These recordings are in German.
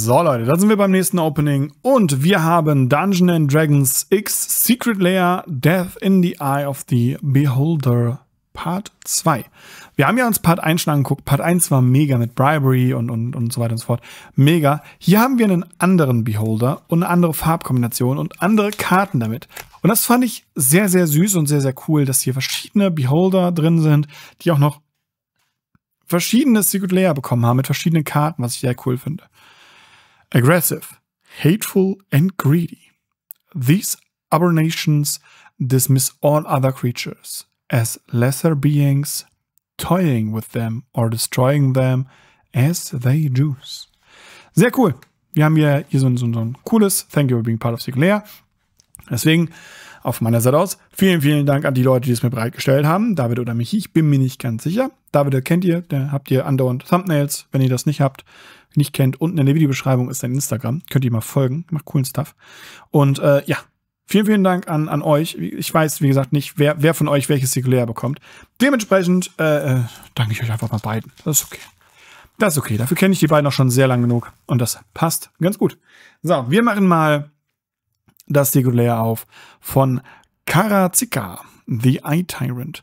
So Leute, da sind wir beim nächsten Opening und wir haben Dungeon and Dragons X Secret Layer Death in the Eye of the Beholder Part 2. Wir haben ja uns Part 1 schon angeguckt. Part 1 war mega mit Bribery und, und, und so weiter und so fort. Mega. Hier haben wir einen anderen Beholder und eine andere Farbkombination und andere Karten damit. Und das fand ich sehr, sehr süß und sehr, sehr cool, dass hier verschiedene Beholder drin sind, die auch noch verschiedene Secret Layer bekommen haben mit verschiedenen Karten, was ich sehr cool finde aggressive, hateful, and greedy. These aberrations dismiss all other creatures as lesser beings, toying with them or destroying them as they do. Sehr cool. Wir haben hier, hier so, ein, so ein cooles Thank you for being part of Siglea. Deswegen auf meiner Seite aus. Vielen, vielen Dank an die Leute, die es mir bereitgestellt haben. David oder mich, ich bin mir nicht ganz sicher. David kennt ihr, da habt ihr andauernd Thumbnails. Wenn ihr das nicht habt, nicht kennt, unten in der Videobeschreibung ist sein Instagram. Könnt ihr mal folgen. Macht coolen Stuff. Und äh, ja, vielen, vielen Dank an, an euch. Ich weiß, wie gesagt, nicht, wer, wer von euch welches Singulär bekommt. Dementsprechend äh, äh, danke ich euch einfach mal beiden. Das ist okay. Das ist okay. Dafür kenne ich die beiden auch schon sehr lang genug. Und das passt ganz gut. So, wir machen mal das Singulär auf von Karazika, The Eye Tyrant.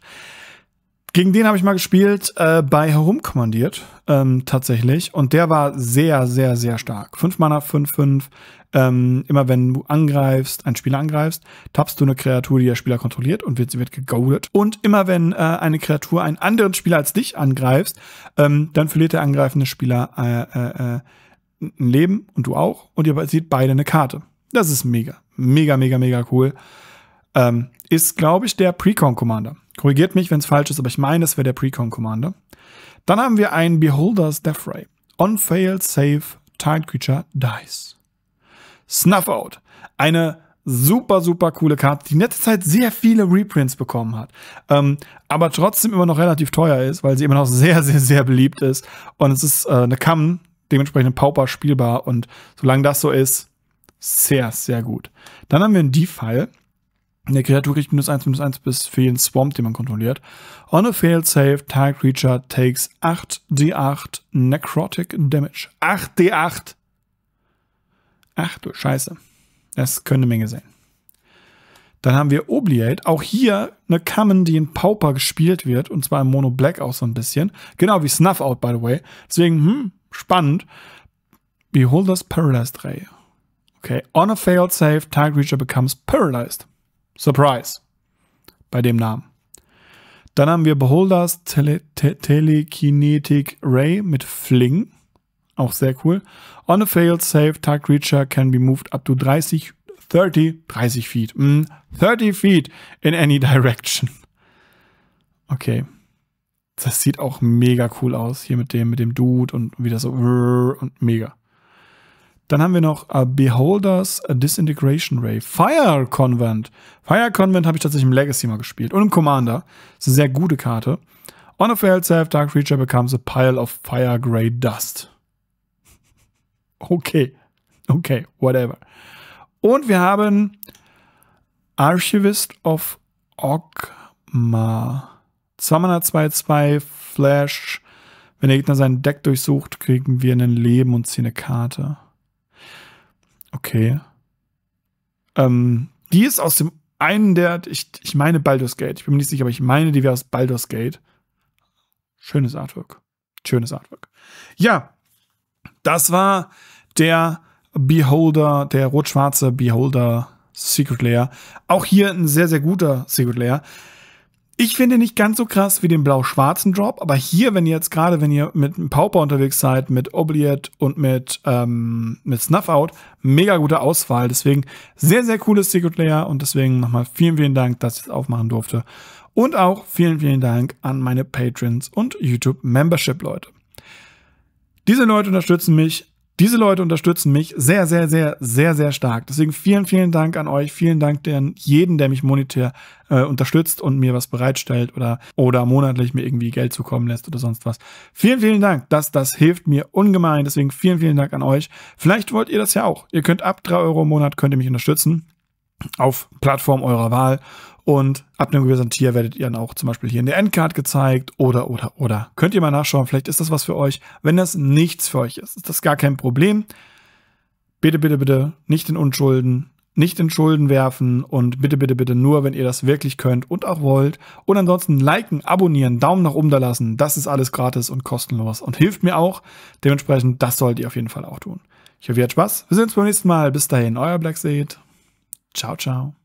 Gegen den habe ich mal gespielt, äh, bei herumkommandiert, ähm, tatsächlich. Und der war sehr, sehr, sehr stark. Fünf Mana, fünf, fünf. Ähm, immer wenn du angreifst, ein Spieler angreifst, tappst du eine Kreatur, die der Spieler kontrolliert und wird, sie wird gegoldet. Und immer wenn äh, eine Kreatur einen anderen Spieler als dich angreifst, ähm, dann verliert der angreifende Spieler äh, äh, äh, ein Leben und du auch. Und ihr seht beide eine Karte. Das ist mega. Mega, mega, mega cool. Ähm, ist, glaube ich, der Precon-Commander. Korrigiert mich, wenn es falsch ist, aber ich meine, es wäre der Precon Commander. Dann haben wir einen Beholder's Death Ray. On fail, save, Target Creature dies. Snuff Out. Eine super, super coole Karte, die in letzter Zeit sehr viele Reprints bekommen hat. Ähm, aber trotzdem immer noch relativ teuer ist, weil sie immer noch sehr, sehr, sehr beliebt ist. Und es ist äh, eine Kamm, dementsprechend ein Pauper spielbar. Und solange das so ist, sehr, sehr gut. Dann haben wir einen Defile. Der Kreatur kriegt minus 1, minus 1 bis für jeden Swamp, den man kontrolliert. On a failed save, Target Creature takes 8d8 Necrotic Damage. 8d8! Ach du Scheiße. Das könnte Menge sein. Dann haben wir Obliate. Auch hier eine Common, die in Pauper gespielt wird. Und zwar im Mono Black auch so ein bisschen. Genau wie Snuff Out, by the way. Deswegen, hm, spannend. Beholders Paralyzed Ray. Okay. On a failed save, Target Creature becomes paralyzed. Surprise bei dem Namen. Dann haben wir Beholders Tele Te Telekinetic Ray mit Fling. Auch sehr cool. On a failed save, Tag Creature can be moved up to 30, 30, 30 feet. Mm, 30 feet in any direction. Okay. Das sieht auch mega cool aus. Hier mit dem, mit dem Dude und wieder so. Und mega. Dann haben wir noch uh, Beholders Disintegration Ray. Fire Convent. Fire Convent habe ich tatsächlich im Legacy mal gespielt und im Commander. Das ist eine sehr gute Karte. On a failed self, Dark Creature becomes a pile of fire gray dust. Okay. Okay, whatever. Und wir haben Archivist of Ogma. Summoner 2, 2, Flash. Wenn der Gegner sein Deck durchsucht, kriegen wir ein Leben und ziehen eine Karte. Okay. Ähm, die ist aus dem einen der, ich, ich meine Baldur's Gate. Ich bin mir nicht sicher, aber ich meine, die wäre aus Baldur's Gate. Schönes Artwork. Schönes Artwork. Ja, das war der Beholder, der rot-schwarze Beholder Secret Layer. Auch hier ein sehr, sehr guter Secret Layer. Ich finde nicht ganz so krass wie den blau-schwarzen Drop, aber hier, wenn ihr jetzt gerade, wenn ihr mit einem Pauper unterwegs seid, mit Obliette und mit, ähm, mit Snuff Out, mega gute Auswahl. Deswegen sehr, sehr cooles Secret Layer und deswegen nochmal vielen, vielen Dank, dass ich es aufmachen durfte. Und auch vielen, vielen Dank an meine Patrons und YouTube Membership Leute. Diese Leute unterstützen mich diese Leute unterstützen mich sehr, sehr, sehr, sehr, sehr stark. Deswegen vielen, vielen Dank an euch. Vielen Dank an jeden, der mich monetär äh, unterstützt und mir was bereitstellt oder, oder monatlich mir irgendwie Geld zukommen lässt oder sonst was. Vielen, vielen Dank. Das, das hilft mir ungemein. Deswegen vielen, vielen Dank an euch. Vielleicht wollt ihr das ja auch. Ihr könnt ab drei Euro im Monat könnt ihr mich unterstützen auf Plattform eurer Wahl und ab einem gewissen Tier werdet ihr dann auch zum Beispiel hier in der Endcard gezeigt oder, oder, oder. Könnt ihr mal nachschauen, vielleicht ist das was für euch. Wenn das nichts für euch ist, ist das gar kein Problem. Bitte, bitte, bitte nicht in Unschulden, nicht in Schulden werfen und bitte, bitte, bitte nur, wenn ihr das wirklich könnt und auch wollt. Und ansonsten liken, abonnieren, Daumen nach oben da lassen. Das ist alles gratis und kostenlos und hilft mir auch. Dementsprechend, das sollt ihr auf jeden Fall auch tun. Ich hoffe, ihr habt Spaß. Wir sehen uns beim nächsten Mal. Bis dahin, euer Black Ciao, ciao.